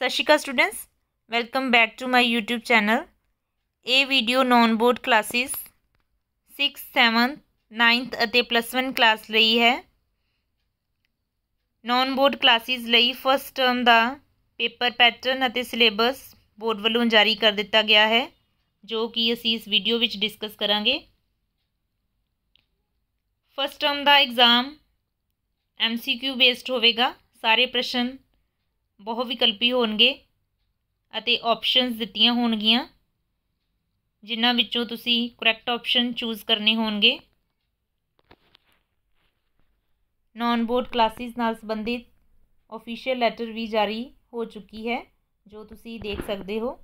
ਸਤਿ ਸ਼੍ਰੀ ਅਕਾਲ students welcome back to my YouTube channel ਇਹ video non board classes 6 7 9th ਅਤੇ ਪਲੱਸ 1 ਕਲਾਸ ਲਈ ਹੈ ਨੌਨ ਬੋਰਡ ਕਲਾਸਿਸ ਲਈ ਫਸਟ ਟਰਮ ਦਾ ਪੇਪਰ ਪੈਟਰਨ ਅਤੇ ਸਿਲੇਬਸ ਬੋਰਡ ਵੱਲੋਂ ਜਾਰੀ ਕਰ ਦਿੱਤਾ ਗਿਆ ਹੈ ਜੋ ਕਿ ਅਸੀਂ ਇਸ ਵੀਡੀਓ ਵਿੱਚ ਡਿਸਕਸ ਕਰਾਂਗੇ ਫਸਟ ਟਰਮ ਦਾ ਐਗਜ਼ਾਮ MCQ ਬੇਸਡ ਹੋਵੇਗਾ ਸਾਰੇ ਪ੍ਰਸ਼ਨ ਬਹੁ ਵਿਕਲਪੀ ਹੋਣਗੇ ਅਤੇ ਆਪਸ਼ਨਸ ਦਿੱਤੀਆਂ ਹੋਣਗੀਆਂ ਜਿਨ੍ਹਾਂ ਵਿੱਚੋਂ ਤੁਸੀਂ ਕਰੈਕਟ ਆਪਸ਼ਨ ਚੂਜ਼ ਕਰਨੇ ਹੋਣਗੇ ਨਾਨ ਬੋਰਡ ਕਲਾਸਿਸ ਨਾਲ ਸੰਬੰਧਿਤ ਅਫੀਸ਼ੀਅਲ ਲੈਟਰ ਵੀ ਜਾਰੀ ਹੋ ਚੁੱਕੀ ਹੈ ਜੋ ਤੁਸੀਂ ਦੇਖ ਸਕਦੇ ਹੋ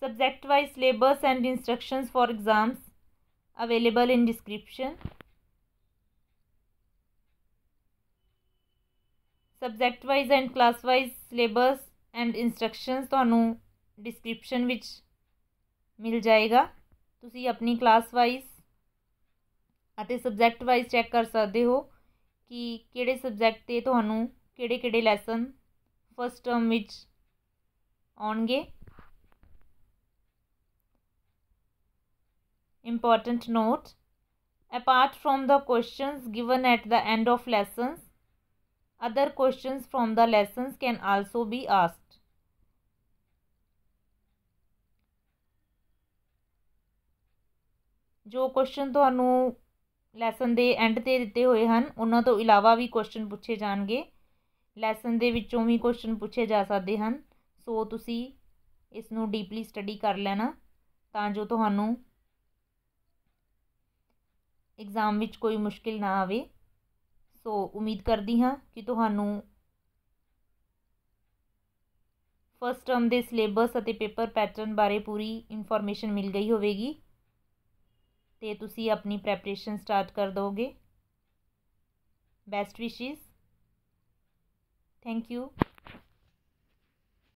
subject wise syllabus and instructions for exams available in description subject wise and class wise syllabus and instructions ਤੁਹਾਨੂੰ ਡਿਸਕ੍ਰਿਪਸ਼ਨ ਵਿੱਚ ਮਿਲ ਜਾਏਗਾ ਤੁਸੀਂ ਆਪਣੀ ਕਲਾਸ ਵਾਈਜ਼ ਅਤੇ ਸਬਜੈਕਟ ਵਾਈਜ਼ ਚੈੱਕ ਕਰ ਸਕਦੇ ਹੋ ਕਿ ਕਿਹੜੇ ਸਬਜੈਕਟ ਤੇ ਤੁਹਾਨੂੰ ਕਿਹੜੇ ਕਿਹੜੇ ਲੈਸਨ ਫਸਟ ਟਰਮ ਵਿੱਚ ਆਉਣਗੇ important note apart from the questions given at the end of lessons Other questions from the lessons can also be asked. ਜੋ ਕੁਐਸਚਨ ਤੁਹਾਨੂੰ ਲੈਸਨ ਦੇ ਐਂਡ ਤੇ ਦਿੱਤੇ ਹੋਏ ਹਨ ਉਹਨਾਂ ਤੋਂ ਇਲਾਵਾ ਵੀ ਕੁਐਸਚਨ ਪੁੱਛੇ ਜਾਣਗੇ ਲੈਸਨ ਦੇ ਵਿੱਚੋਂ ਵੀ ਕੁਐਸਚਨ ਪੁੱਛੇ ਜਾ ਸਕਦੇ ਹਨ ਸੋ ਤੁਸੀਂ ਇਸ ਨੂੰ ਡੀਪਲੀ ਸਟੱਡੀ ਕਰ ਲੈਣਾ ਤਾਂ ਜੋ ਤੁਹਾਨੂੰ ਐਗਜ਼ਾਮ ਵਿੱਚ ਕੋਈ ਮੁਸ਼ਕਿਲ ਨਾ ਆਵੇ ਸੋ ਉਮੀਦ ਕਰਦੀ ਹਾਂ ਕਿ ਤੁਹਾਨੂੰ ਫਸਟ ਟਰਮ ਦੇ ਸਿਲੇਬਸ ਅਤੇ ਪੇਪਰ ਪੈਟਰਨ ਬਾਰੇ ਪੂਰੀ ਇਨਫੋਰਮੇਸ਼ਨ ਮਿਲ ਗਈ ਹੋਵੇਗੀ ਤੇ ਤੁਸੀਂ ਆਪਣੀ ਪ੍ਰੈਪਰੇਸ਼ਨ ਸਟਾਰਟ ਕਰ ਦੋਗੇ ਬੈਸਟ ਵਿਸ਼ੇਸ ਥੈਂਕ ਯੂ